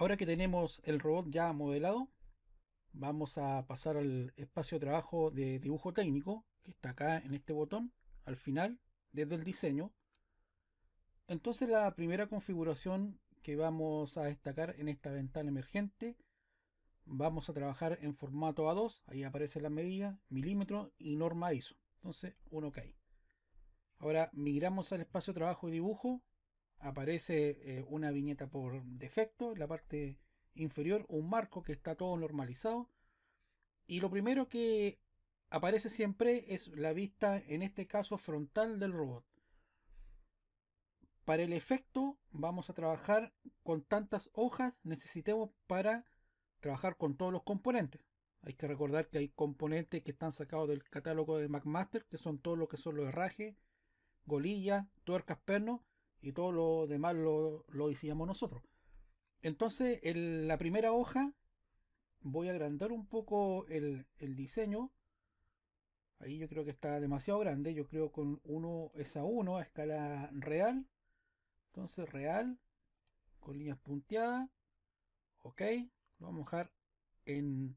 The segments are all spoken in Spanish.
Ahora que tenemos el robot ya modelado, vamos a pasar al espacio de trabajo de dibujo técnico, que está acá en este botón, al final, desde el diseño. Entonces la primera configuración que vamos a destacar en esta ventana emergente, vamos a trabajar en formato A2, ahí aparece la medida, milímetro y norma ISO. Entonces un OK. Ahora migramos al espacio de trabajo y dibujo, aparece eh, una viñeta por defecto, en la parte inferior un marco que está todo normalizado. Y lo primero que aparece siempre es la vista, en este caso frontal del robot. Para el efecto vamos a trabajar con tantas hojas necesitemos para trabajar con todos los componentes. Hay que recordar que hay componentes que están sacados del catálogo de McMaster, que son todo lo que son los herrajes, golillas, tuercas, pernos, y todo lo demás lo, lo hicimos nosotros. Entonces, en la primera hoja voy a agrandar un poco el, diseño. Ahí yo creo que está demasiado grande. Yo creo con 1 es a 1 a escala real. Entonces, real con líneas punteadas. Ok, lo vamos a dejar en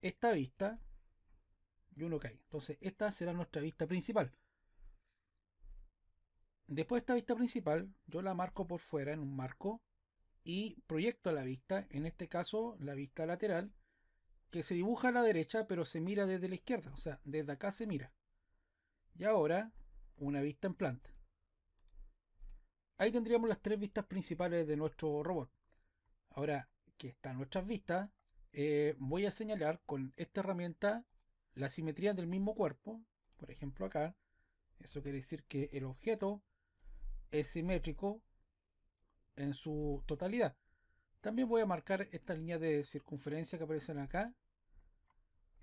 esta vista y uno ok. Entonces, esta será nuestra vista principal. Después de esta vista principal, yo la marco por fuera en un marco y proyecto la vista, en este caso la vista lateral, que se dibuja a la derecha pero se mira desde la izquierda, o sea, desde acá se mira. Y ahora, una vista en planta. Ahí tendríamos las tres vistas principales de nuestro robot. Ahora que están nuestras vistas, eh, voy a señalar con esta herramienta la simetría del mismo cuerpo. Por ejemplo acá, eso quiere decir que el objeto es simétrico en su totalidad. También voy a marcar esta línea de circunferencia que aparecen acá.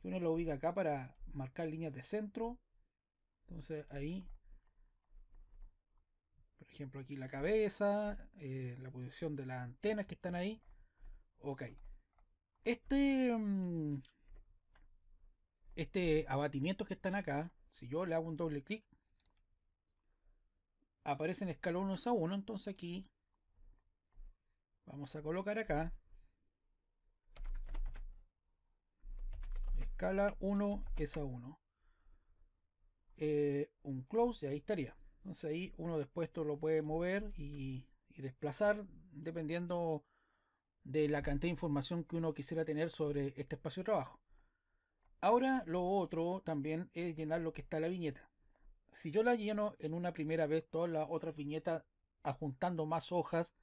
uno lo ubica acá para marcar líneas de centro. Entonces ahí, por ejemplo aquí la cabeza, eh, la posición de las antenas que están ahí. Ok. Este, mm, este abatimiento que están acá, si yo le hago un doble clic, Aparece en escala 1, a 1, Entonces aquí vamos a colocar acá escala 1 es a 1. Eh, un close y ahí estaría. Entonces ahí uno después esto lo puede mover y, y, desplazar dependiendo de la cantidad de información que uno quisiera tener sobre este espacio de trabajo. Ahora lo otro también es llenar lo que está en la viñeta si yo la lleno en una primera vez todas las otras viñetas adjuntando más hojas,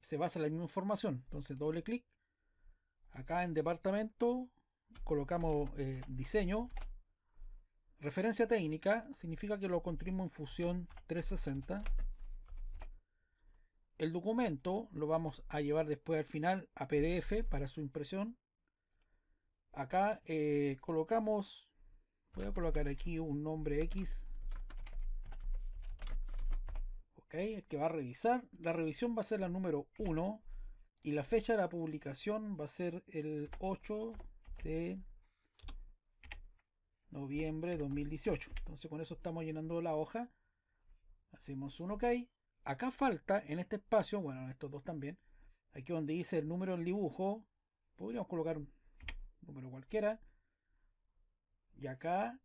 se basa en la misma información. Entonces doble clic, acá en departamento colocamos eh, diseño, referencia técnica, significa que lo construimos en Fusión 360. El documento lo vamos a llevar después al final a PDF para su impresión. Acá eh, colocamos, voy a colocar aquí un nombre X el que va a revisar. La revisión va a ser la número 1. Y la fecha de la publicación va a ser el 8 de noviembre de 2018. Entonces con eso estamos llenando la hoja. Hacemos un OK. Acá falta en este espacio, bueno, en estos dos también. Aquí donde dice el número del dibujo, podríamos colocar un número cualquiera. Y acá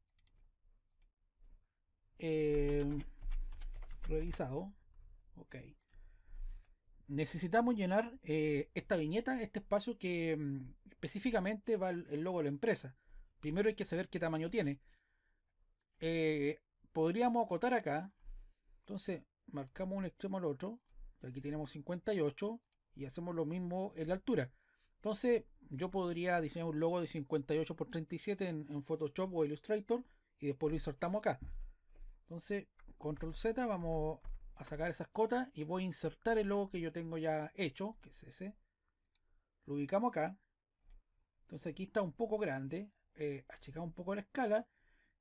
eh, revisado. Ok. Necesitamos llenar eh, esta viñeta, este espacio que mm, específicamente va el, logo de la empresa. Primero hay que saber qué tamaño tiene. Eh, podríamos acotar acá. Entonces marcamos un extremo al otro. Aquí tenemos 58 y hacemos lo mismo en la altura. Entonces yo podría diseñar un logo de 58 por 37 en, en Photoshop o Illustrator y después lo insertamos acá. Entonces control Z, vamos a sacar esas cotas y voy a insertar el logo que yo tengo ya hecho, que es ese. Lo ubicamos acá. Entonces aquí está un poco grande, eh, un poco la escala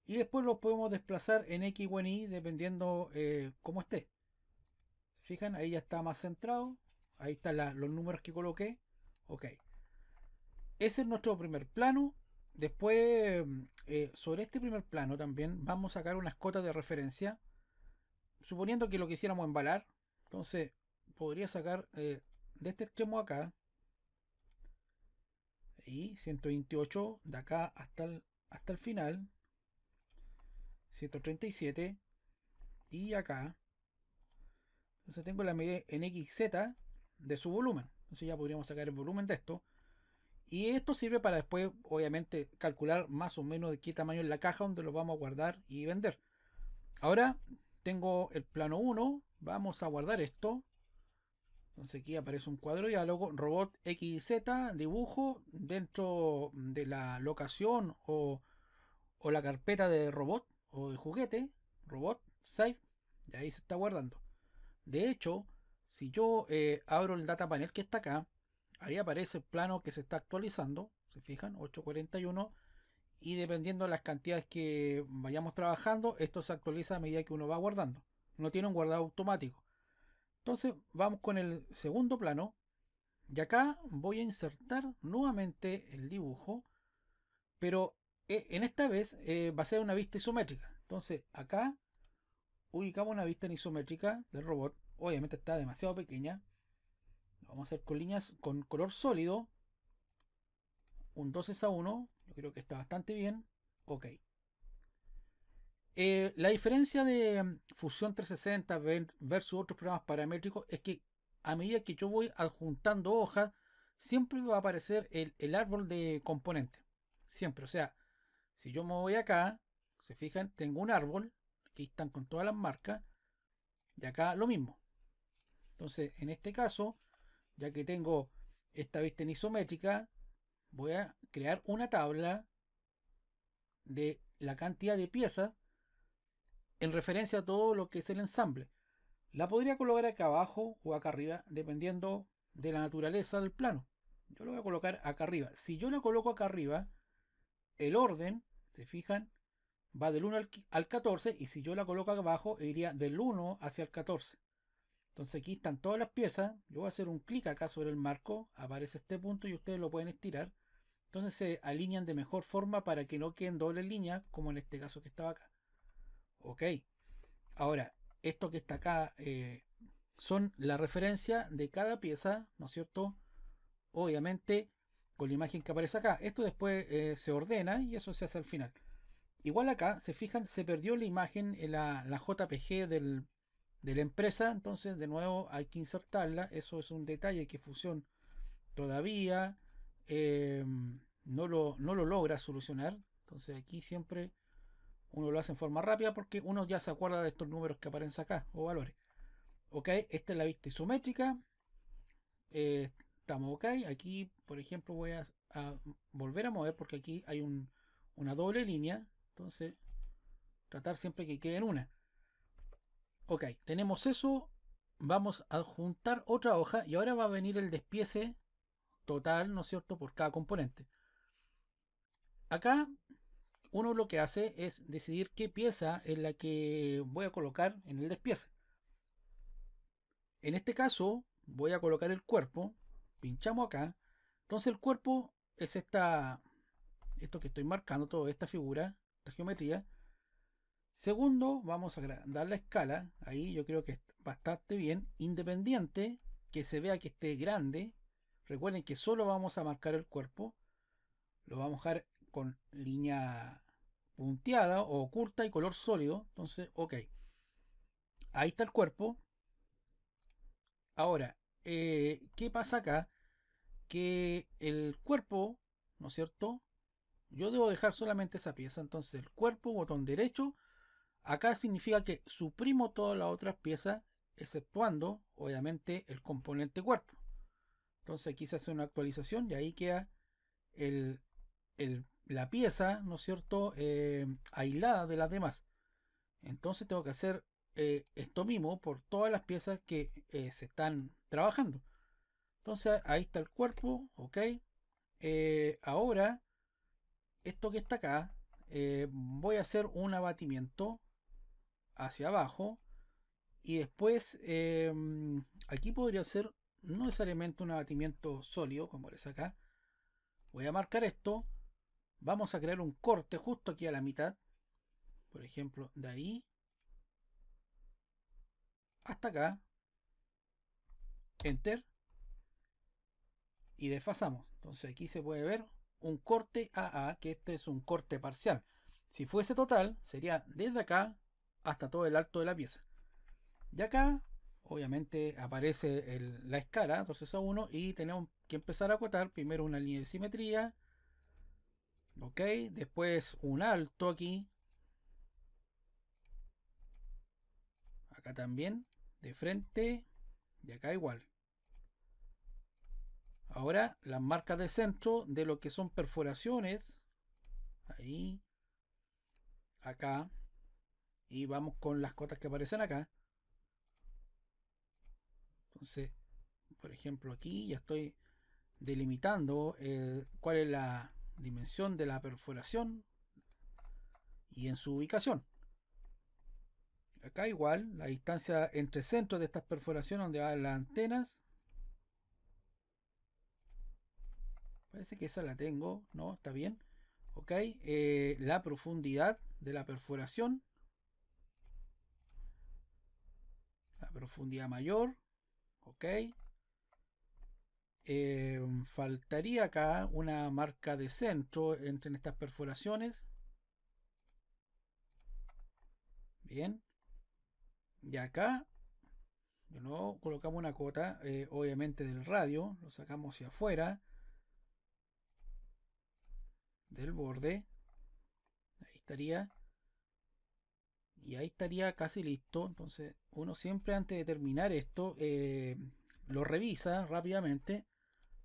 y después lo podemos desplazar en X o en Y dependiendo eh, cómo esté. Fijan, ahí ya está más centrado. Ahí están los números que coloqué. Ok. Ese es nuestro primer plano. Después, eh, sobre este primer plano también vamos a sacar unas cotas de referencia suponiendo que lo quisiéramos embalar, entonces podría sacar eh, de este extremo acá y 128 de acá hasta hasta el final 137 y acá entonces tengo la medida en XZ de su volumen entonces ya podríamos sacar el volumen de esto y esto sirve para después obviamente calcular más o menos de qué tamaño es la caja donde lo vamos a guardar y vender ahora tengo el plano 1. Vamos a guardar esto. Entonces aquí aparece un cuadro de diálogo, robot XZ, dibujo, dentro de la locación o, la carpeta de robot o de juguete, robot, save, de ahí se está guardando. De hecho, si yo eh, abro el data panel que está acá, ahí aparece el plano que se está actualizando, se fijan, 841 y dependiendo de las cantidades que vayamos trabajando, esto se actualiza a medida que uno va guardando. No tiene un guardado automático. Entonces vamos con el segundo plano y acá voy a insertar nuevamente el dibujo, pero eh, en esta vez eh, va a ser una vista isométrica. Entonces acá ubicamos una vista isométrica del robot. Obviamente está demasiado pequeña. vamos a hacer con líneas con color sólido. Un 12 a 1 creo que está bastante bien. Ok. Eh, la diferencia de mm, Fusión 360 versus otros programas paramétricos es que a medida que yo voy adjuntando hojas, siempre va a aparecer el, el árbol de componentes. Siempre. O sea, si yo me voy acá, se fijan, tengo un árbol. Aquí están con todas las marcas. Y acá lo mismo. Entonces, en este caso, ya que tengo esta vista en isométrica, voy a crear una tabla de la cantidad de piezas en referencia a todo lo que es el ensamble. La podría colocar acá abajo o acá arriba, dependiendo de la naturaleza del plano. Yo lo voy a colocar acá arriba. Si yo la coloco acá arriba, el orden, se fijan, va del 1 al, 14 y si yo la coloco acá abajo, iría del 1 hacia el 14. Entonces aquí están todas las piezas. Yo voy a hacer un clic acá sobre el marco. Aparece este punto y ustedes lo pueden estirar. Entonces se alinean de mejor forma para que no queden dobles líneas, como en este caso que estaba acá. Ok. Ahora, esto que está acá eh, son la referencia de cada pieza, ¿no es cierto? Obviamente con la imagen que aparece acá. Esto después eh, se ordena y eso se hace al final. Igual acá, se fijan, se perdió la imagen en la, la JPG del, de la empresa, entonces de nuevo hay que insertarla. Eso es un detalle que Fusión todavía em, no, lo, no lo logra solucionar. Entonces aquí siempre uno lo hace en forma rápida porque uno ya se acuerda de estos números que aparecen acá o valores. Ok, esta es la vista isométrica. Eh, estamos ok. Aquí, por ejemplo, voy a, volver a mover porque aquí hay un, una doble línea. Entonces, tratar siempre que quede en una. Ok, tenemos eso. Vamos a adjuntar otra hoja y ahora va a venir el despiece total, ¿no es cierto?, por cada componente. Acá uno lo que hace es decidir qué pieza es la que voy a colocar en el despiece. En este caso voy a colocar el cuerpo, pinchamos acá. Entonces el cuerpo es esta, esto que estoy marcando, toda esta figura, la geometría. Segundo, vamos a dar la escala. Ahí yo creo que es bastante bien. Independiente, que se vea que esté grande. Recuerden que solo vamos a marcar el cuerpo. Lo vamos a dejar con línea punteada o oculta y color sólido. Entonces, ok. Ahí está el cuerpo. Ahora, eh, ¿qué pasa acá? Que el cuerpo, ¿no es cierto? Yo debo dejar solamente esa pieza. Entonces, el cuerpo, botón derecho Acá significa que suprimo todas las otras piezas, exceptuando, obviamente, el componente cuarto. Entonces aquí se hace una actualización y ahí queda la pieza, ¿no es cierto?, eh, aislada de las demás. Entonces tengo que hacer eh, esto mismo por todas las piezas que eh, se están trabajando. Entonces ahí está el cuerpo, ok. ahora, esto que está acá, voy a hacer un abatimiento hacia abajo. Y después, em, aquí podría ser no necesariamente un abatimiento sólido, como es acá. Voy a marcar esto. Vamos a crear un corte justo aquí a la mitad. Por ejemplo, de ahí hasta acá. Enter. Y desfasamos. Entonces aquí se puede ver un corte AA, que este es un corte parcial. Si fuese total, sería desde acá hasta todo el alto de la pieza. Y acá, obviamente, aparece la escala, entonces a uno y tenemos que empezar a acotar primero una línea de simetría, ok, después un alto aquí, acá también, de frente, de acá igual. Ahora las marcas de centro de lo que son perforaciones, ahí, acá, y vamos con las cotas que aparecen acá. Entonces, por ejemplo, aquí ya estoy delimitando eh, cuál es la dimensión de la perforación y en su ubicación. Acá igual, la distancia entre centros de estas perforaciones donde van las antenas. Parece que esa la tengo, ¿no? Está bien. Ok, eh, la profundidad de la perforación profundidad mayor. Ok. Em, faltaría acá una marca de centro entre estas perforaciones. Bien. Y acá, de nuevo, colocamos una cota, eh, obviamente del radio. Lo sacamos hacia afuera. Del borde. Ahí estaría y ahí estaría casi listo. Entonces, uno siempre antes de terminar esto eh, lo revisa rápidamente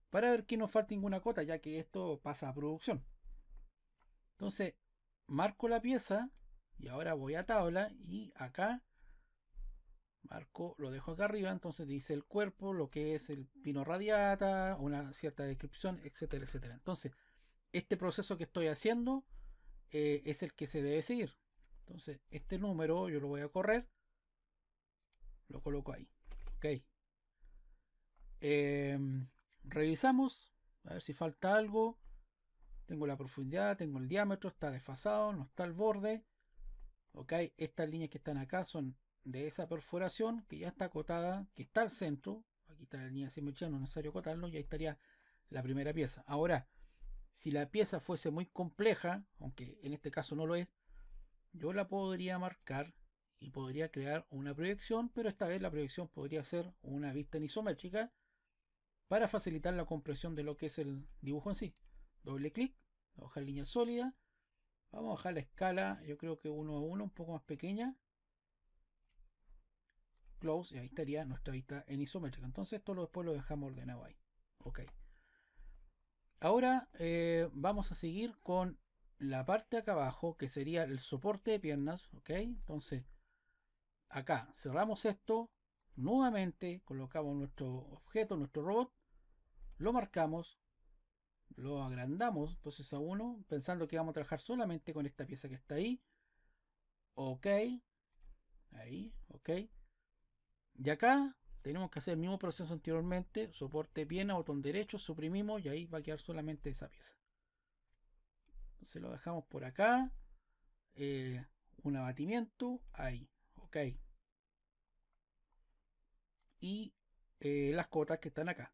para ver que no falta ninguna cota, ya que esto pasa a producción. Entonces, marco la pieza y ahora voy a tabla y acá marco, lo dejo acá arriba, entonces dice el cuerpo, lo que es el pino radiata, una cierta descripción, etcétera, etcétera. Entonces, este proceso que estoy haciendo eh, es el que se debe seguir. Entonces, este número yo lo voy a correr. Lo coloco ahí. Ok. Em, revisamos. A ver si falta algo. Tengo la profundidad, tengo el diámetro, está desfasado, no está el borde. Ok, estas líneas que están acá son de esa perforación que ya está acotada, que está al centro. Aquí está la línea simétrica, no es necesario acotarlo, y ahí estaría la primera pieza. Ahora, si la pieza fuese muy compleja, aunque en este caso no lo es, yo la podría marcar y podría crear una proyección, pero esta vez la proyección podría ser una vista en isométrica para facilitar la compresión de lo que es el dibujo en sí. Doble clic, bajar línea sólida, vamos a bajar la escala, yo creo que uno a uno, un poco más pequeña. Close, y ahí estaría nuestra vista en isométrica. Entonces esto después lo dejamos ordenado ahí. Ok. Ahora eh, vamos a seguir con la parte acá abajo, que sería el soporte de piernas, ¿ok? Entonces, acá cerramos esto, nuevamente colocamos nuestro objeto, nuestro robot, lo marcamos, lo agrandamos, entonces a uno pensando que vamos a trabajar solamente con esta pieza que está ahí, ok, ahí, ok, y acá tenemos que hacer el mismo proceso anteriormente, soporte pierna, botón derecho, suprimimos y ahí va a quedar solamente esa pieza. Se lo dejamos por acá. Eh, un abatimiento. Ahí. Ok. Y eh, las cotas que están acá.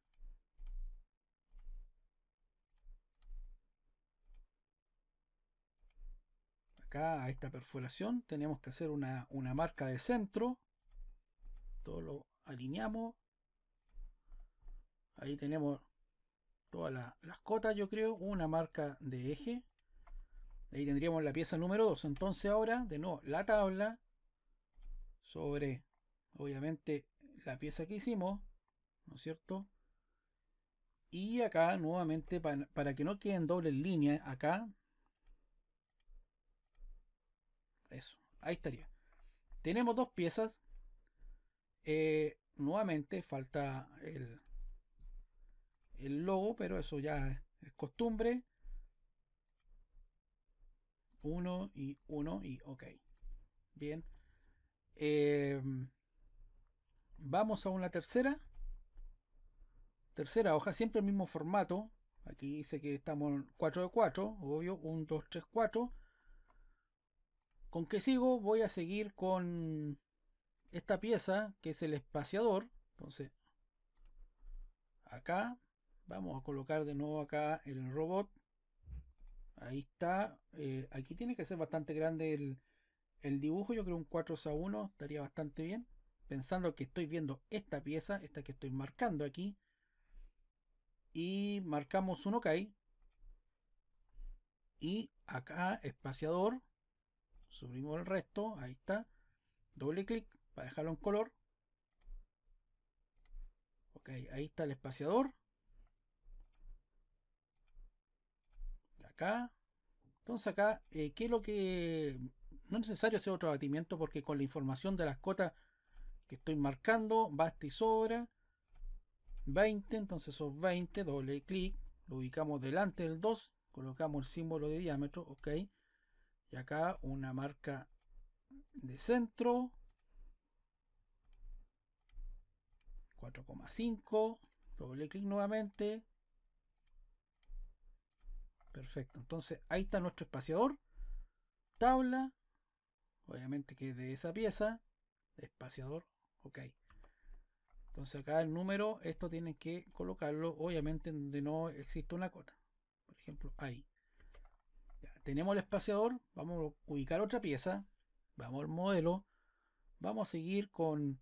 Acá a esta perforación tenemos que hacer una, marca de centro. Todo lo alineamos. Ahí tenemos todas las cotas, yo creo. Una marca de eje. Ahí tendríamos la pieza número 2. Entonces ahora, de nuevo, la tabla sobre, obviamente, la pieza que hicimos, ¿no es cierto? Y acá, nuevamente, para, que no queden dobles línea acá, eso, ahí estaría. Tenemos dos piezas. Eh, nuevamente falta el, el logo, pero eso ya es costumbre. 1 y 1 y ok. Bien. Em, vamos a una tercera. Tercera hoja, siempre el mismo formato. Aquí dice que estamos en 4 de 4, obvio. 1, 2, 3, 4. ¿Con qué sigo? Voy a seguir con esta pieza que es el espaciador. Entonces, acá. Vamos a colocar de nuevo acá el robot. Ahí está. Eh, aquí tiene que ser bastante grande el, dibujo. Yo creo un 4 a 1 estaría bastante bien. Pensando que estoy viendo esta pieza, esta que estoy marcando aquí. Y marcamos un OK. Y acá, espaciador. Subimos el resto. Ahí está. Doble clic para dejarlo en color. Ok, ahí está el espaciador. Entonces acá, eh, ¿qué lo que... No es necesario hacer otro abatimiento porque con la información de las cotas que estoy marcando, basta y sobra. 20, entonces son 20, doble clic, lo ubicamos delante del 2, colocamos el símbolo de diámetro, ok. Y acá una marca de centro. 4,5, doble clic nuevamente, Perfecto, entonces ahí está nuestro espaciador. Tabla, obviamente que es de esa pieza, espaciador, ok. Entonces acá el número, esto tiene que colocarlo, obviamente donde no existe una cota. Por ejemplo, ahí. tenemos el espaciador, vamos a ubicar otra pieza, vamos al modelo, vamos a seguir con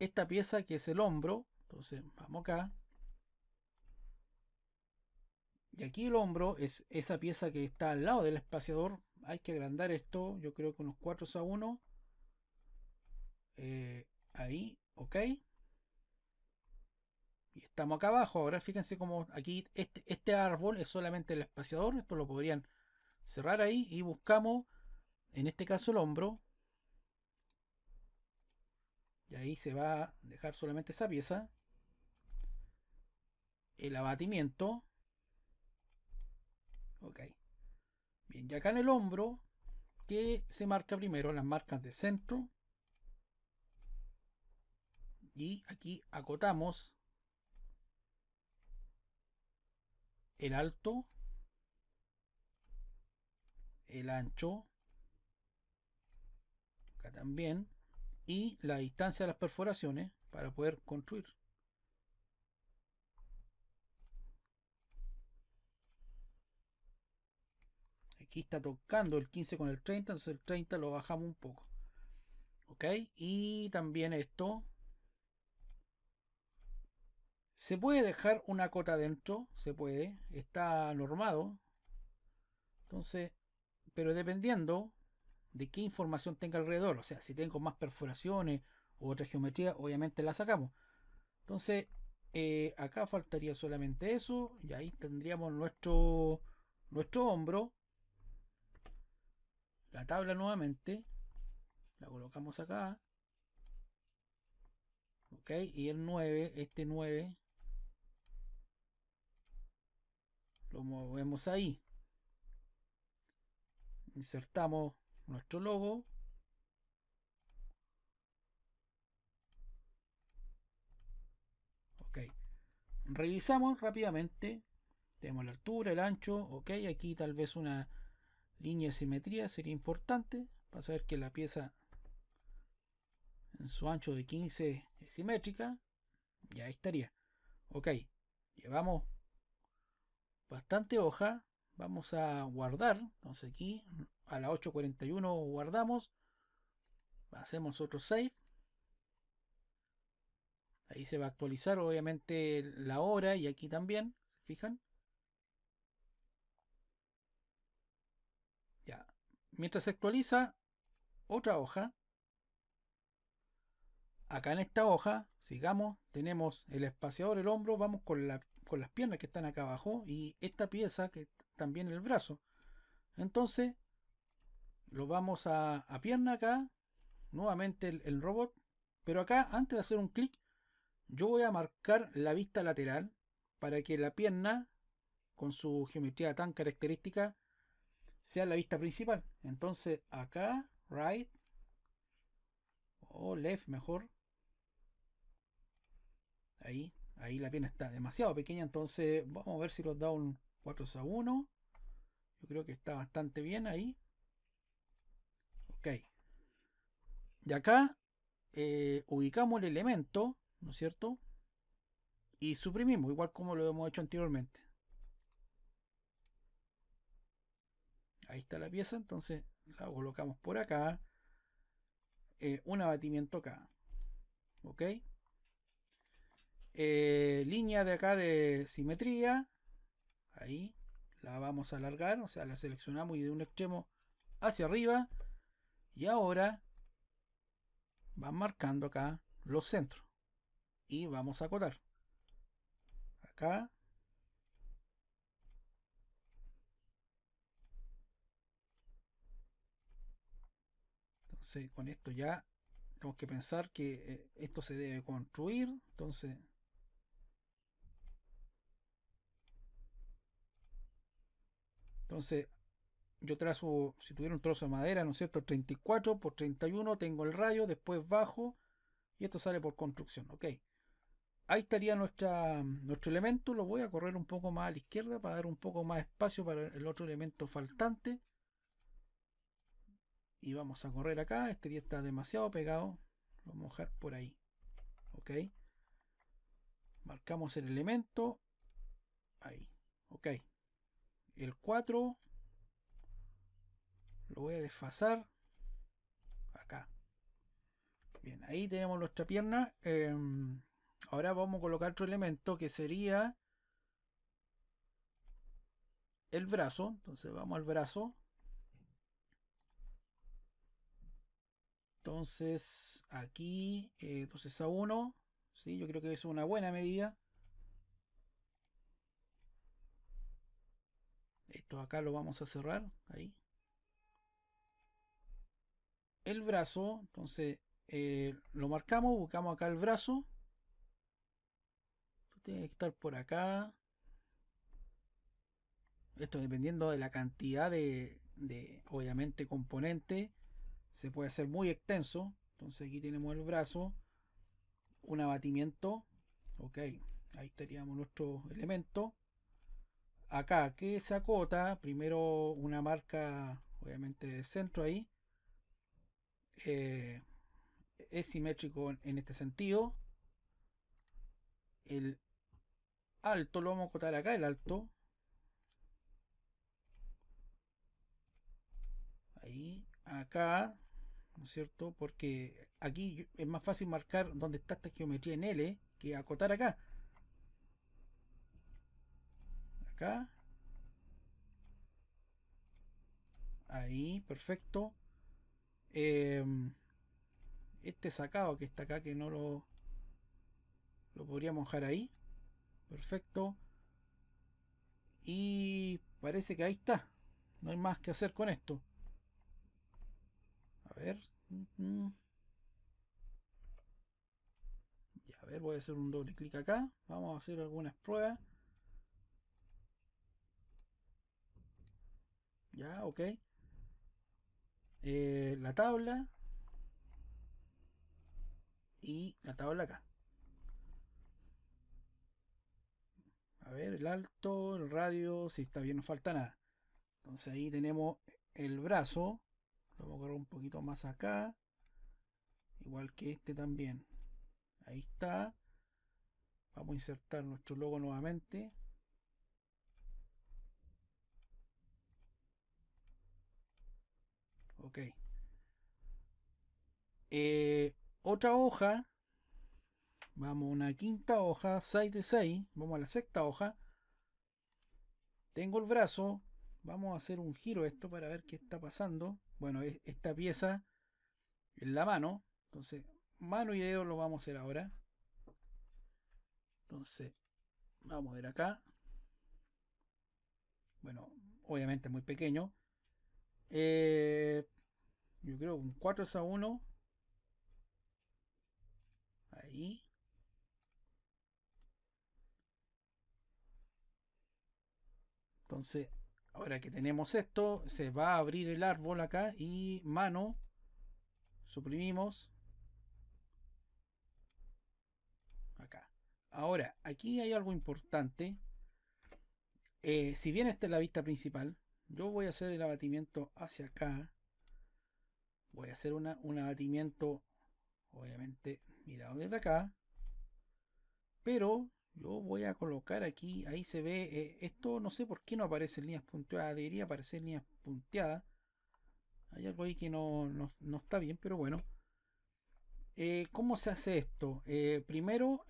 esta pieza que es el hombro, entonces vamos acá, y aquí el hombro es esa pieza que está al lado del espaciador. Hay que agrandar esto, yo creo que unos 4 a 1. Eh, ahí, ok. Y estamos acá abajo. Ahora fíjense cómo aquí este, este árbol es solamente el espaciador. Esto lo podrían cerrar ahí y buscamos, en este caso, el hombro. Y ahí se va a dejar solamente esa pieza. El abatimiento. Ok. Bien, y acá en el hombro, que se marca primero las marcas de centro. Y aquí acotamos el alto, el ancho, acá también, y la distancia de las perforaciones para poder construir. aquí está tocando el 15 con el 30, entonces el 30 lo bajamos un poco. ¿Ok? Y también esto. Se puede dejar una cota adentro. se puede, está normado. Entonces, pero dependiendo de qué información tenga alrededor, o sea, si tengo más perforaciones u otra geometría, obviamente la sacamos. Entonces, eh, acá faltaría solamente eso y ahí tendríamos nuestro, nuestro hombro la tabla nuevamente, la colocamos acá, ok, y el 9, este 9, lo movemos ahí, insertamos nuestro logo, ok, revisamos rápidamente, tenemos la altura, el ancho, ok, aquí tal vez una línea de simetría sería importante para saber que la pieza en su ancho de 15 es simétrica ya estaría ok llevamos bastante hoja vamos a guardar entonces aquí a la 841 guardamos hacemos otro save ahí se va a actualizar obviamente la hora y aquí también fijan Mientras se actualiza otra hoja, acá en esta hoja, sigamos, tenemos el espaciador, el hombro, vamos con, con las piernas que están acá abajo y esta pieza que también el brazo. Entonces, lo vamos a, pierna acá, nuevamente el robot, pero acá antes de hacer un clic, yo voy a marcar la vista lateral para que la pierna, con su geometría tan característica, sea la vista principal. Entonces acá, right o left mejor. Ahí, ahí la pena está demasiado pequeña. Entonces vamos a ver si los da un 4 a 1. Yo creo que está bastante bien ahí. Ok. De acá eh, ubicamos el elemento, ¿no es cierto? Y suprimimos, igual como lo hemos hecho anteriormente. ahí está la pieza, entonces la colocamos por acá. Eh, un abatimiento acá. ¿Ok? Eh, línea de acá de simetría. Ahí. La vamos a alargar. O sea, la seleccionamos y de un extremo hacia arriba. Y ahora van marcando acá los centros. Y vamos a acotar. Acá. con esto ya tenemos que pensar que eh, esto se debe construir. Entonces, entonces yo trazo, si tuviera un trozo de madera, ¿no es cierto? 34 por 31, tengo el radio, después bajo y esto sale por construcción, ok. Ahí estaría nuestra, nuestro elemento, lo voy a correr un poco más a la izquierda para dar un poco más espacio para el otro elemento faltante y vamos a correr acá. Este día está demasiado pegado. Lo vamos a dejar por ahí. Ok. Marcamos el elemento. Ahí. Ok. El 4. Lo voy a desfasar. Acá. Bien, ahí tenemos nuestra pierna. Em, ahora vamos a colocar otro elemento que sería el brazo. Entonces vamos al brazo. Entonces, aquí, eh, entonces a 1. ¿sí? Yo creo que es una buena medida. Esto acá lo vamos a cerrar. Ahí. El brazo. Entonces, eh, lo marcamos. Buscamos acá el brazo. tiene que estar por acá. Esto dependiendo de la cantidad de obviamente, componente se puede hacer muy extenso. Entonces aquí tenemos el brazo, un abatimiento. Ok, ahí estaríamos nuestro elemento. Acá, que se acota, primero una marca, obviamente, de centro ahí. Eh, es simétrico en este sentido. El alto lo vamos a acotar acá, el alto. Ahí, acá cierto? Porque aquí es más fácil marcar dónde está esta geometría en L que acotar acá. Acá. Ahí, perfecto. Em, este sacado que está acá, que no lo... Lo podría mojar ahí. Perfecto. Y parece que ahí está. No hay más que hacer con esto. A ver, ya, a ver, voy a hacer un doble clic acá. Vamos a hacer algunas pruebas. Ya, ok. Eh, la tabla. Y la tabla acá. A ver, el alto, el radio, si está bien, no falta nada. Entonces ahí tenemos el brazo vamos a agarrar un poquito más acá igual que este también ahí está vamos a insertar nuestro logo nuevamente ok eh, otra hoja vamos a una quinta hoja 6 de 6 vamos a la sexta hoja tengo el brazo Vamos a hacer un giro esto para ver qué está pasando. Bueno, es esta pieza en la mano. Entonces, mano y dedo lo vamos a hacer ahora. Entonces, vamos a ver acá. Bueno, obviamente muy pequeño. Eh, yo creo un 4 a 1. Ahí. Entonces, Ahora que tenemos esto, se va a abrir el árbol acá y mano, suprimimos. Acá. Ahora, aquí hay algo importante. Eh, si bien esta es la vista principal, yo voy a hacer el abatimiento hacia acá. Voy a hacer una, un abatimiento, obviamente, mirado desde acá. Pero yo voy a colocar aquí, ahí se ve, eh, esto no sé por qué no aparecen líneas punteadas, debería aparecer líneas punteadas. Hay algo ahí que no, está bien, pero bueno. Eh, ¿Cómo se hace esto? Eh, primero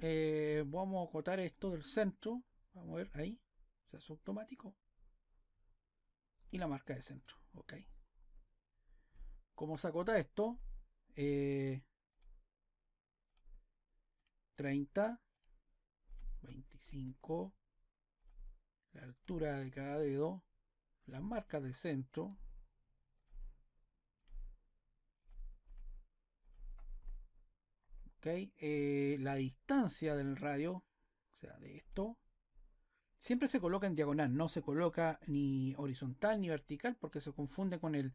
vamos a acotar esto del centro. Vamos a ver ahí. Se hace automático. Y la marca de centro. Ok. ¿Cómo se acota esto? 30 25, la altura de cada dedo, la marca de centro, Okay. Eh, la distancia del radio, o sea, de esto, siempre se coloca en diagonal, no se coloca ni horizontal ni vertical porque se confunde con el,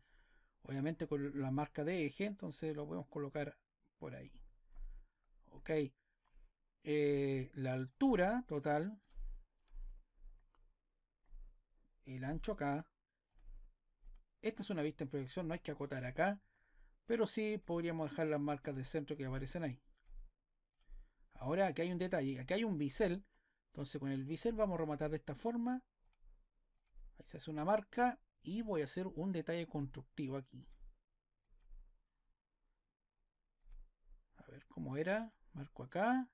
obviamente con la marca de eje, entonces lo podemos colocar por ahí. Ok, eh, la altura total, el ancho acá. Esta es una vista en proyección, no hay que acotar acá, pero sí podríamos dejar las marcas de centro que aparecen ahí. Ahora aquí hay un detalle, aquí hay un bisel, entonces con el bisel vamos a rematar de esta forma. Ahí se hace una marca y voy a hacer un detalle constructivo aquí. A ver cómo era, marco acá.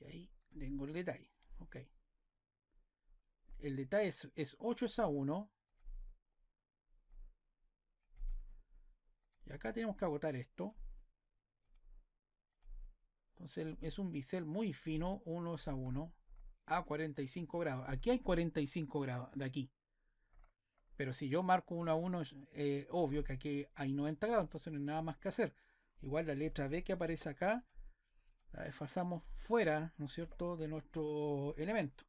Y ahí tengo el detalle. Ok. El detalle es, 8 es a 1. Y acá tenemos que agotar esto. Entonces es un bisel muy fino, 1 es a 1, a 45 grados. Aquí hay 45 grados, de aquí. Pero si yo marco 1 a 1, es eh, obvio que aquí hay 90 grados, entonces no hay nada más que hacer. Igual la letra B que aparece acá la desfasamos fuera, ¿no es cierto?, de nuestro elemento.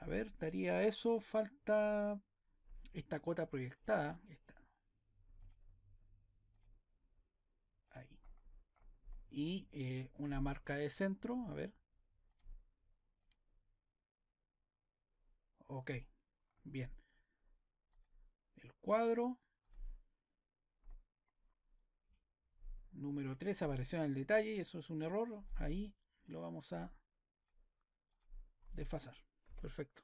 A ver, daría eso, falta esta cuota proyectada, esta. Ahí. Y eh, una marca de centro, a ver. Ok, bien. El cuadro, número 3 apareció en el detalle y eso es un error. Ahí lo vamos a desfasar. Perfecto.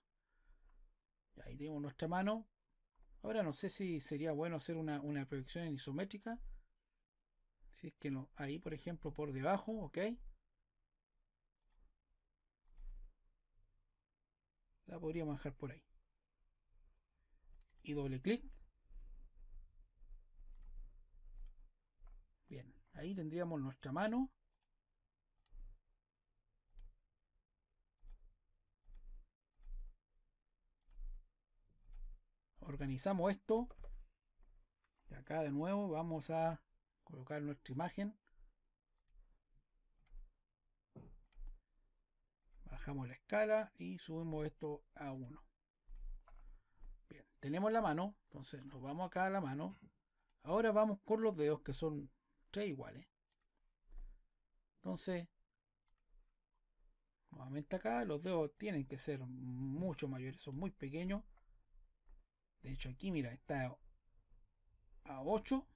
Ahí tenemos nuestra mano. Ahora no sé si sería bueno hacer una, una proyección en isométrica. Si es que no. Ahí, por ejemplo, por debajo, ok. La podría manejar por ahí. Y doble clic Ahí tendríamos nuestra mano. Organizamos esto. Y acá de nuevo vamos a colocar nuestra imagen. Bajamos la escala y subimos esto a 1. Bien, tenemos la mano. Entonces nos vamos acá a la mano. Ahora vamos con los dedos que son igual iguales. ¿eh? Entonces, nuevamente acá los dedos tienen que ser mucho mayores, son muy pequeños. De hecho aquí, mira, está a 8.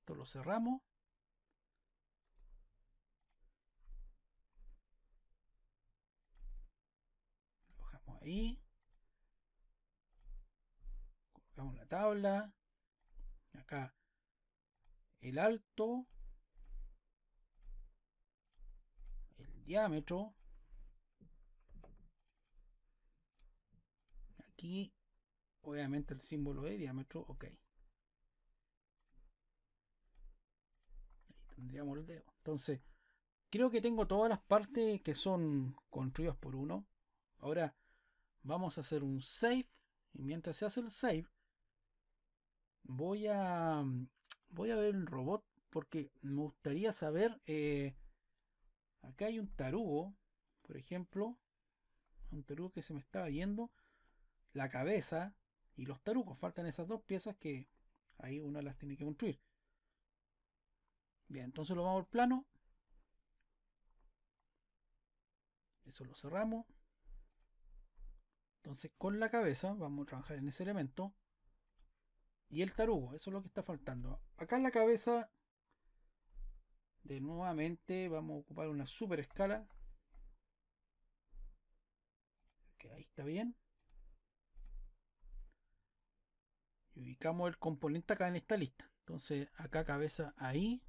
Esto lo cerramos. Lo dejamos ahí la tabla. Acá el alto. El diámetro. Aquí, obviamente, el símbolo de diámetro. Ok. tendríamos el dedo. Entonces, creo que tengo todas las partes que son construidas por uno. Ahora vamos a hacer un save. Y mientras se hace el save, voy a, mm, voy a ver el robot porque me gustaría saber, eh, acá hay un tarugo, por ejemplo, un tarugo que se me estaba yendo, la cabeza y los tarugos, faltan esas dos piezas que ahí una las tiene que construir. Bien, entonces lo vamos al plano. Eso lo cerramos. Entonces con la cabeza vamos a trabajar en ese elemento y el tarugo. Eso es lo que está faltando. Acá en la cabeza, de nuevamente, vamos a ocupar una super escala. Que ahí está bien. Y ubicamos el componente acá en esta lista. Entonces, acá cabeza ahí.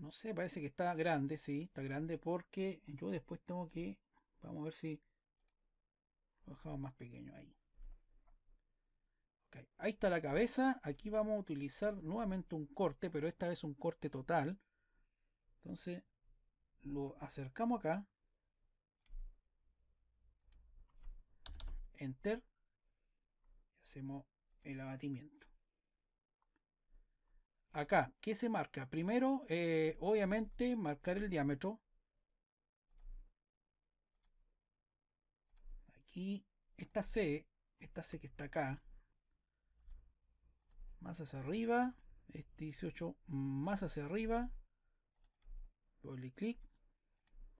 No sé, parece que está grande, sí, está grande porque yo después tengo que... Vamos a ver si... Lo más pequeño ahí. ahí está la cabeza. Aquí vamos a utilizar nuevamente un corte, pero esta vez un corte total. Entonces lo acercamos acá. Enter. Hacemos el abatimiento acá, ¿qué se marca? Primero, eh, obviamente, marcar el diámetro. Aquí, esta C, esta C que está acá, más hacia arriba, este 18 más hacia arriba, doble clic,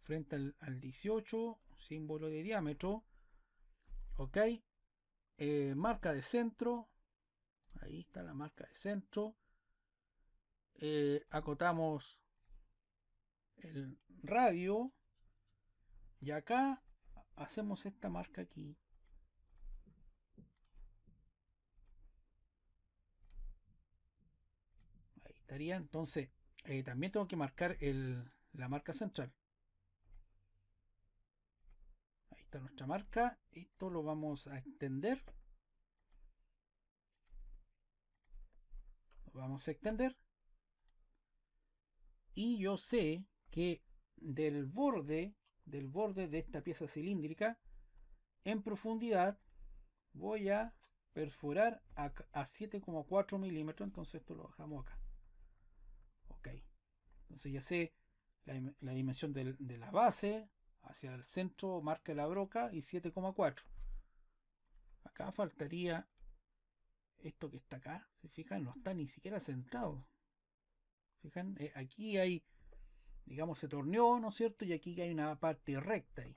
frente al, 18, símbolo de diámetro, ok, eh, marca de centro, ahí está la marca de centro, eh, acotamos el radio y acá hacemos esta marca aquí ahí estaría entonces eh, también tengo que marcar la marca central ahí está nuestra marca esto lo vamos a extender lo vamos a extender y yo sé que del borde, del borde de esta pieza cilíndrica, en profundidad voy a perforar a, 7,4 milímetros, entonces esto lo bajamos acá. Ok, entonces ya sé la, dimensión de la base hacia el centro, marca la broca y 7,4. Acá faltaría esto que está acá, se fijan, no está ni siquiera centrado, Fijan, eh, aquí hay, digamos, se torneó, ¿no es cierto? Y aquí hay una parte recta ahí.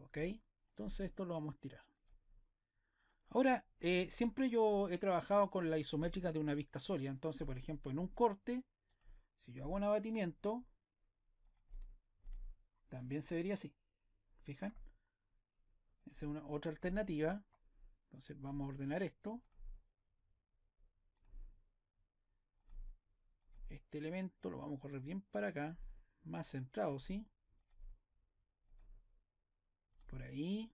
¿Ok? Entonces esto lo vamos a estirar. Ahora, eh, siempre yo he trabajado con la isométrica de una vista sólida. Entonces, por ejemplo, en un corte, si yo hago un abatimiento, también se vería así. Fijan. Esa es una, otra alternativa. Entonces vamos a ordenar esto. Este elemento lo vamos a correr bien para acá. Más centrado, ¿sí? Por ahí.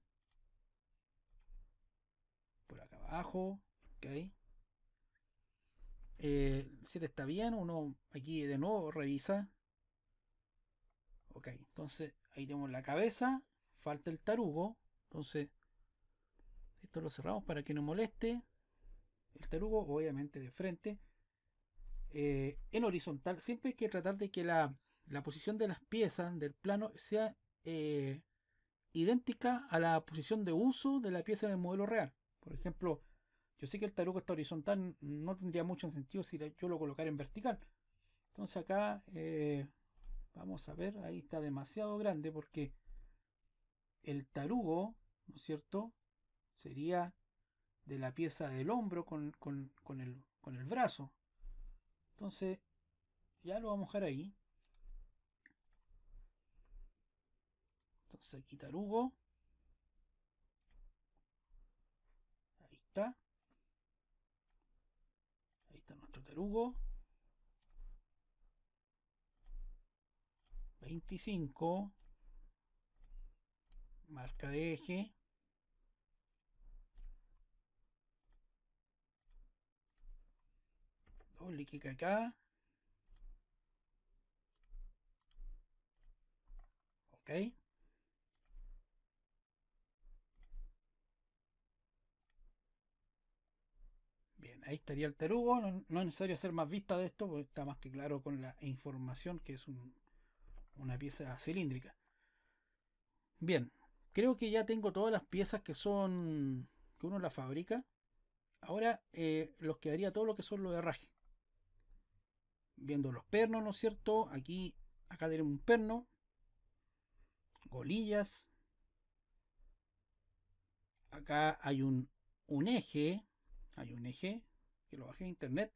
Por acá abajo. Ok. Eh, si te está bien, uno aquí de nuevo revisa. Ok, entonces ahí tenemos la cabeza, falta el tarugo, entonces esto lo cerramos para que no moleste el tarugo, obviamente de frente. Eh, en horizontal, siempre hay que tratar de que la, posición de las piezas del plano sea eh, idéntica a la posición de uso de la pieza en el modelo real. Por ejemplo, yo sé que el tarugo está horizontal, no tendría mucho sentido si yo lo colocara en vertical. Entonces acá eh, vamos a ver, ahí está demasiado grande porque el tarugo, ¿no es cierto? sería de la pieza del hombro con, el, con el brazo. Entonces, ya lo vamos a dejar ahí. Entonces, quitar Hugo. Ahí está. Ahí está nuestro tarugo. 25. Marca de eje. Doble acá. Ok. Bien, ahí estaría el terugo. No, es necesario hacer más vista de esto porque está más que claro con la información que es una pieza cilíndrica. Bien, creo que ya tengo todas las piezas que son que uno las fabrica. Ahora eh, los quedaría todo lo que son los herrajes viendo los pernos, ¿no es cierto? Aquí, acá tenemos un perno, golillas, acá hay un, un eje, hay un eje, que lo bajé en internet,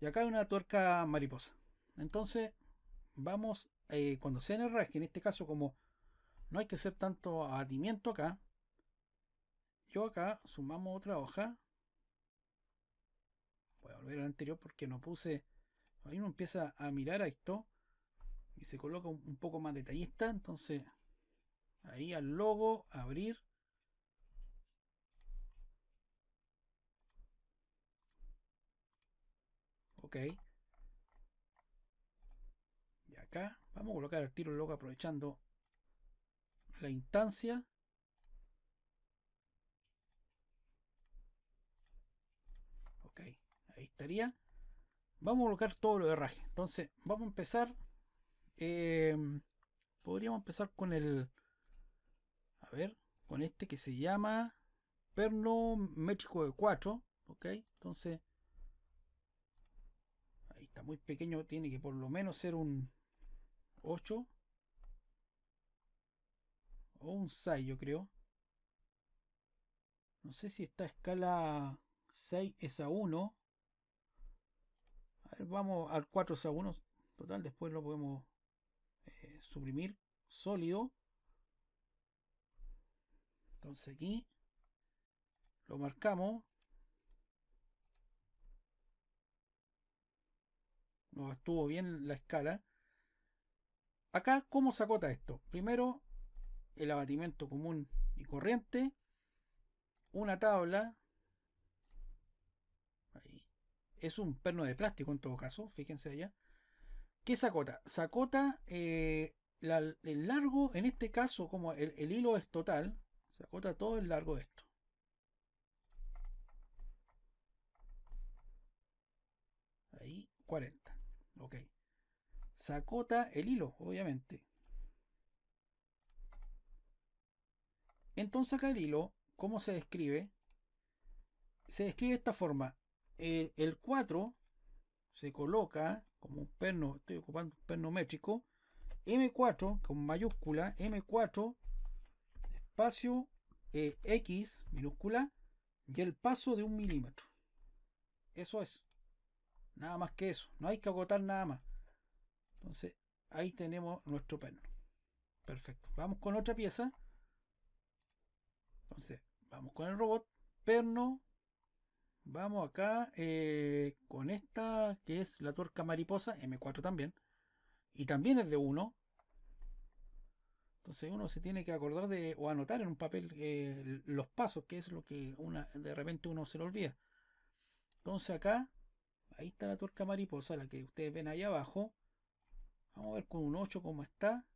y acá hay una tuerca mariposa. Entonces, vamos, eh, cuando se en en este caso como no hay que hacer tanto abatimiento acá, yo acá sumamos otra hoja, voy a volver al anterior porque no puse Ahí uno empieza a mirar a esto y se coloca un, poco más detallista. Entonces, ahí al logo, abrir. Ok. Y acá vamos a colocar el tiro logo aprovechando la instancia. Ok, ahí estaría vamos a colocar todo lo de raje, Entonces, vamos a empezar. Eh, podríamos empezar con el. A ver, con este que se llama perno métrico de 4. Ok, entonces. Ahí está muy pequeño, tiene que por lo menos ser un 8 o un 6, yo creo. No sé si esta escala 6 es a 1 vamos al 4 segundos 1 total después lo podemos eh, suprimir sólido entonces aquí lo marcamos nos estuvo bien la escala acá cómo se acota esto primero el abatimiento común y corriente una tabla es un perno de plástico en todo caso, fíjense allá. ¿Qué sacota? Sacota, eh, el largo, en este caso, como el, el hilo es total, sacota todo el largo de esto. Ahí, 40. Ok. Sacota el hilo, obviamente. Entonces acá el hilo, ¿cómo se describe? Se describe de esta forma. El, 4 se coloca como un perno, estoy ocupando un perno métrico, M4 con mayúscula, M4 espacio eh, X minúscula y el paso de un milímetro. Eso es. Nada más que eso. No hay que agotar nada más. Entonces ahí tenemos nuestro perno. Perfecto. Vamos con otra pieza. Entonces vamos con el robot. Perno Vamos acá eh, con esta que es la tuerca mariposa, M4 también. Y también es de 1. Entonces uno se tiene que acordar de o anotar en un papel eh, los pasos, que es lo que de repente uno se lo olvida. Entonces acá, ahí está la tuerca mariposa, la que ustedes ven ahí abajo. Vamos a ver con un 8 cómo está.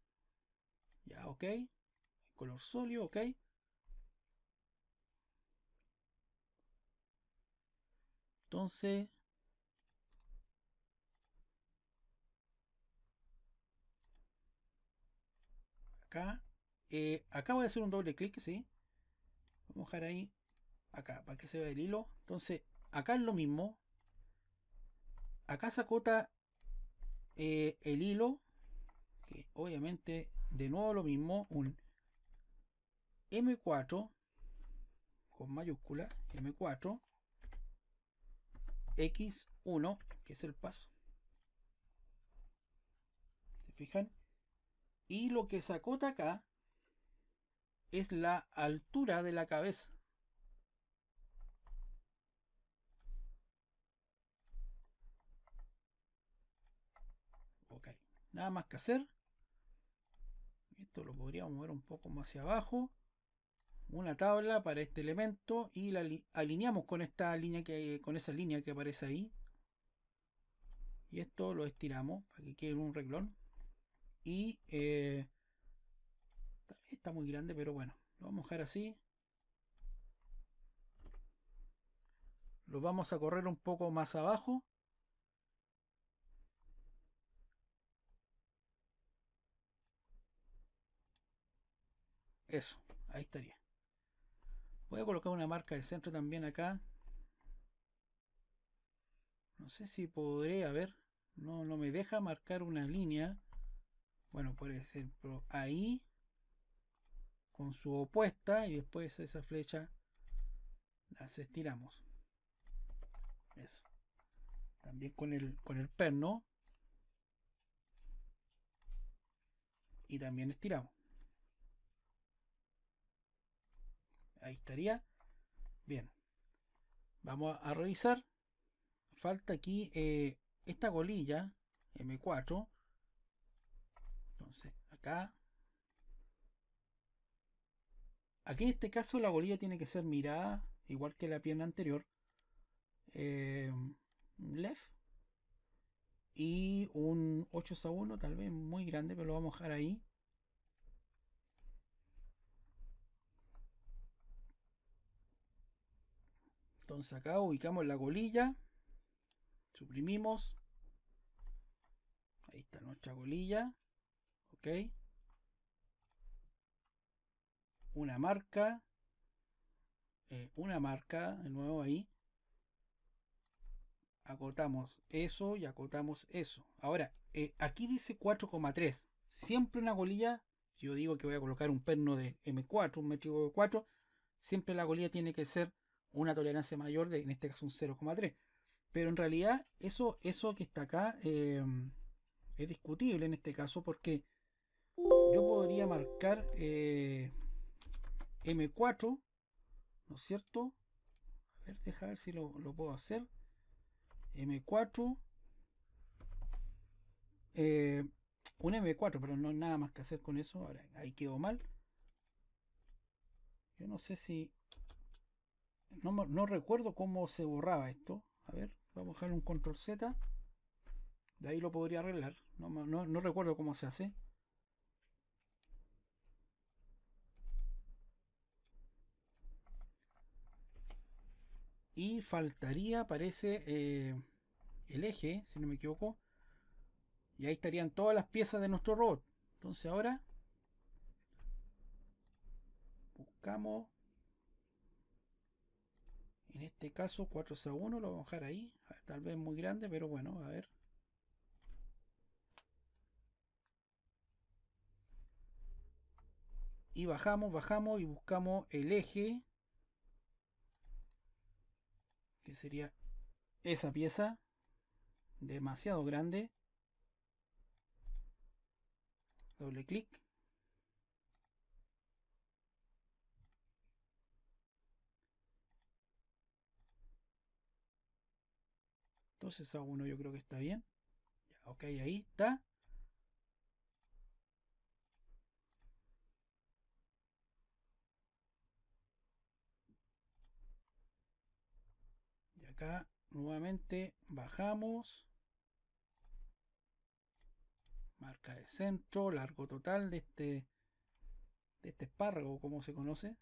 Ya, ok. color sólido, ok. Entonces, acá, eh, acá voy a hacer un doble clic, ¿sí? Vamos a dejar ahí, acá, para que se vea el hilo. Entonces, acá es lo mismo. Acá se eh, el hilo, obviamente, de nuevo lo mismo, un M4 con mayúscula, M4 X1, que es el paso. ¿Se fijan? Y lo que sacó acá es la altura de la cabeza. Ok, nada más que hacer. Esto lo podríamos mover un poco más hacia abajo una tabla para este elemento y la alineamos con esta línea que con esa línea que aparece ahí y esto lo estiramos para que quede un reglón y eh, está muy grande pero bueno lo vamos a dejar así lo vamos a correr un poco más abajo eso ahí estaría Voy a colocar una marca de centro también acá. No sé si podré, a ver. No, no me deja marcar una línea. Bueno, por ejemplo, ahí. Con su opuesta. Y después esa flecha las estiramos. Eso. También con el, con el perno. Y también estiramos. ahí estaría. Bien. Vamos a revisar. Falta aquí eh, esta golilla M4. Entonces, acá. Aquí en este caso la golilla tiene que ser mirada, igual que la pierna anterior. Eh, left. Y un 8 a 1, tal vez muy grande, pero lo vamos a dejar ahí. Entonces acá ubicamos la golilla Suprimimos. Ahí está nuestra golilla Ok. Una marca. Eh, una marca de nuevo ahí. Acotamos eso y acotamos eso. Ahora, eh, aquí dice 4,3. Siempre una golilla yo digo que voy a colocar un perno de M4, un de 4, siempre la golilla tiene que ser una tolerancia mayor, de, en este caso un 0,3. Pero en realidad eso, eso que está acá em, es discutible en este caso porque yo podría marcar eh, M4, ¿no es cierto? A ver, deja ver si lo, puedo hacer. M4. Eh, un M4, pero no hay nada más que hacer con eso. Ahora, ahí quedó mal. Yo no sé si no, recuerdo cómo se borraba esto. A ver, vamos a dejar un control Z. De ahí lo podría arreglar. No, recuerdo cómo se hace. Y faltaría, parece, eh, el eje, si no me equivoco. Y ahí estarían todas las piezas de nuestro robot. Entonces ahora buscamos en este caso 4 a 1 lo vamos a dejar ahí. Tal vez muy grande, pero bueno, a ver. Y bajamos, bajamos y buscamos el eje. Que sería esa pieza. Demasiado grande. Doble clic. Entonces A1 yo creo que está bien. ok, ahí está. Y acá nuevamente bajamos. Marca de centro, largo total de este, de este espárrago, como se conoce.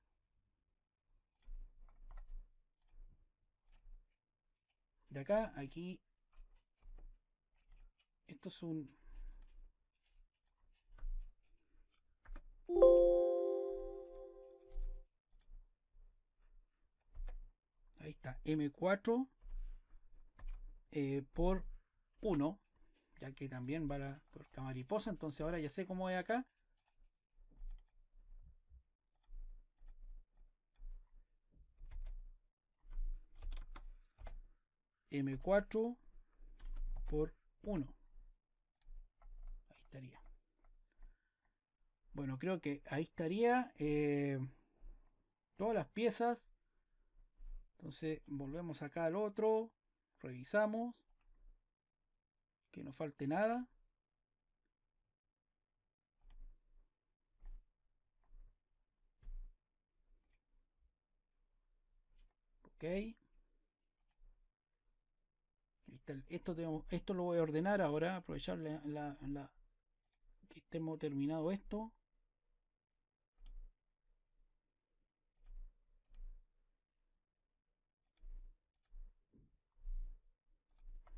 de acá, aquí. Esto es un... Ahí está, M4 eh, por 1, ya que también va la mariposa, entonces ahora ya sé cómo es acá. M4 por 1. Ahí estaría. Bueno, creo que ahí estaría eh, todas las piezas. Entonces volvemos acá al otro. Revisamos. Que no falte nada. Ok. Este, esto, esto lo voy a ordenar ahora, aprovechar la, que estemos terminado esto.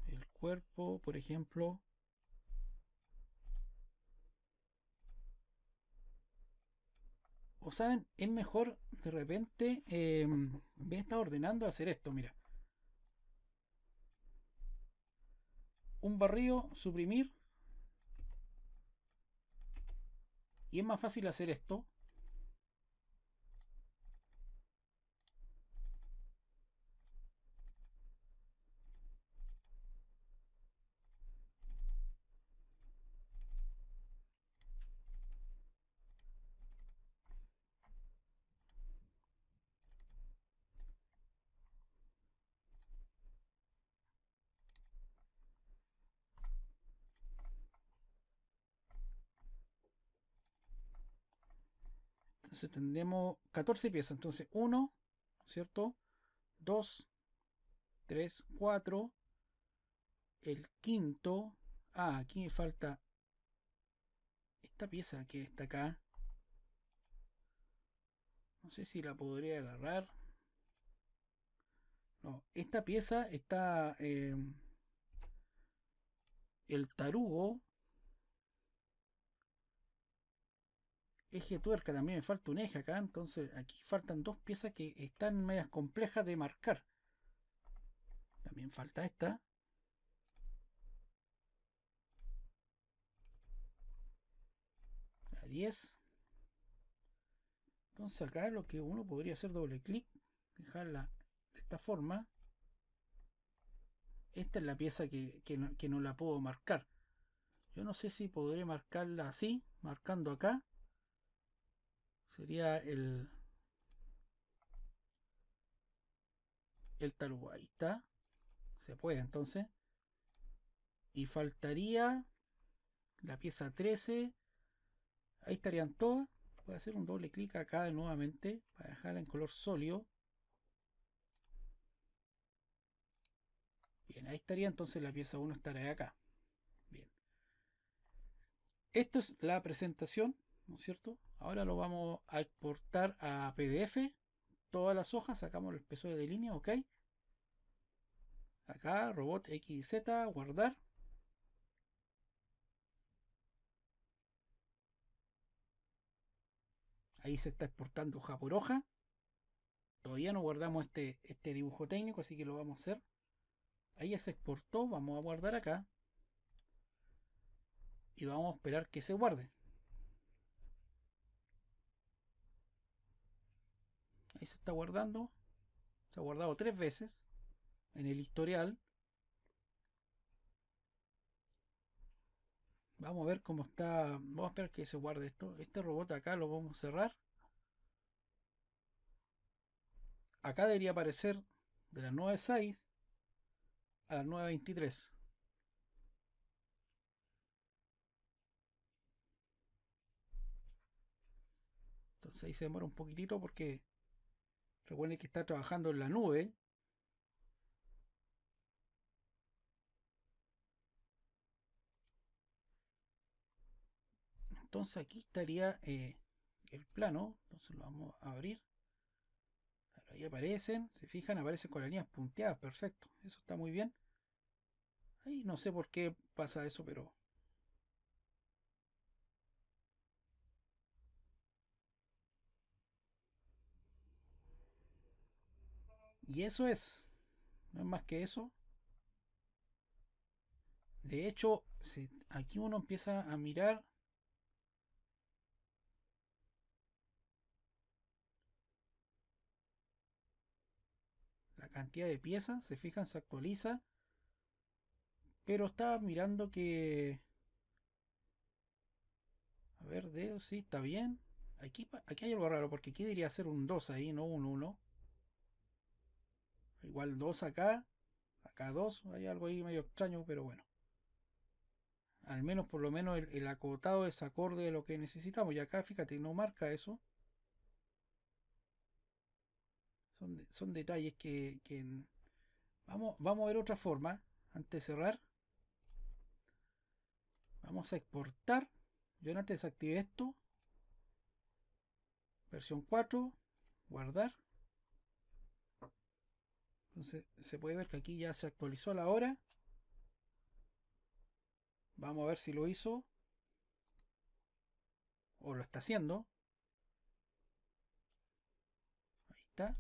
El cuerpo, por ejemplo. O saben, es mejor de repente, eh, em, voy a estar ordenando hacer esto, mira. un barrido, suprimir. Y es más fácil hacer esto Entonces tendremos 14 piezas. Entonces 1, ¿cierto? 2, 3, 4. El quinto. Ah, aquí me falta esta pieza que está acá. No sé si la podría agarrar. No, esta pieza está... Eh, el tarugo eje tuerca, también me falta un eje acá, entonces aquí faltan dos piezas que están medias complejas de marcar. También falta esta. La 10. Entonces acá lo que uno podría hacer doble clic, dejarla de esta forma. Esta es la pieza que, que no la puedo marcar. Yo no sé si podré marcarla así, marcando acá. Sería el... El Ahí está. Se puede entonces. Y faltaría la pieza 13. Ahí estarían todas. Voy a hacer un doble clic acá nuevamente para dejarla en color sólido. Bien, ahí estaría entonces la pieza 1 estará acá. Bien. Esto es la presentación, ¿no es cierto? Ahora lo vamos a exportar a PDF. Todas las hojas, sacamos el peso de línea, ok. Acá, robot XZ, guardar. Ahí se está exportando hoja por hoja. Todavía no guardamos este, este dibujo técnico, así que lo vamos a hacer. Ahí ya se exportó, vamos a guardar acá. Y vamos a esperar que se guarde. se está guardando. Se ha guardado tres veces en el historial. Vamos a ver cómo está. Vamos a esperar que se guarde esto. Este robot acá lo vamos a cerrar. Acá debería aparecer de las 9.6 a las 9.23. Entonces ahí se demora un poquitito porque Recuerden que está trabajando en la nube. Entonces aquí estaría eh, el plano. Entonces lo vamos a abrir. Ahí aparecen. Se fijan, aparecen con las líneas punteadas. Perfecto. Eso está muy bien. Ahí no sé por qué pasa eso, pero Y eso es, no es más que eso. De hecho, si aquí uno empieza a mirar la cantidad de piezas, se fijan, se actualiza. Pero estaba mirando que... A ver, dedo, sí, está bien. Aquí, aquí hay algo raro, porque aquí diría ser un 2 ahí, no un 1. Igual 2 acá. Acá dos Hay algo ahí medio extraño, pero bueno. Al menos, por lo menos, el, acotado es acorde de lo que necesitamos. Y acá, fíjate, no marca eso. Son, son detalles que, Vamos, vamos a ver otra forma. Antes de cerrar. Vamos a exportar. Yo antes desactivé esto. Versión 4. Guardar. Entonces se puede ver que aquí ya se actualizó la hora. Vamos a ver si lo hizo. O lo está haciendo. Ahí está.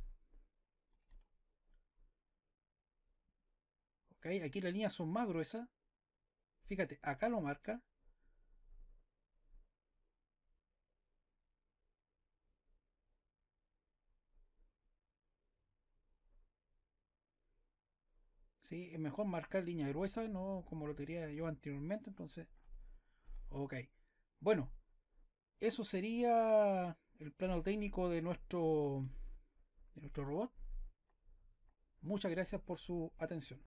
Ok, aquí las líneas son más gruesas. Fíjate, acá lo marca. Es mejor marcar línea gruesa, no como lo diría yo anteriormente, entonces, ok. Bueno, eso sería el plano técnico de nuestro, de nuestro robot. Muchas gracias por su atención.